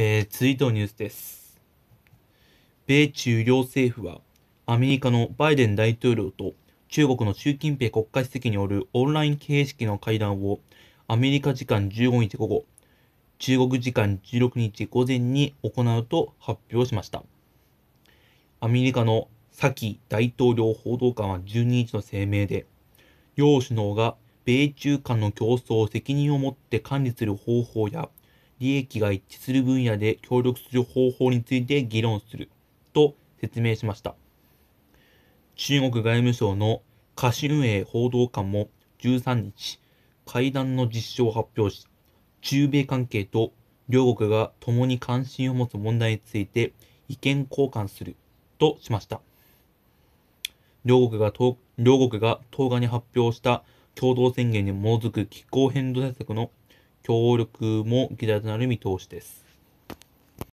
えー、続いてのニュースです。米中両政府は、アメリカのバイデン大統領と中国の習近平国家主席によるオンライン形式の会談を、アメリカ時間15日午後、中国時間16日午前に行うと発表しました。アメリカのサキ大統領報道官は12日の声明で、両首脳が米中間の競争を責任を持って管理する方法や利益が一致する分野で協力する方法について議論すると説明しました。中国外務省のカシ運営報道官も13日、会談の実証を発表し、中米関係と両国が共に関心を持つ問題について意見交換するとしました。両国が両国が10日に発表した共同宣言に基づく気候変動対策の協力も議題となる見通しです。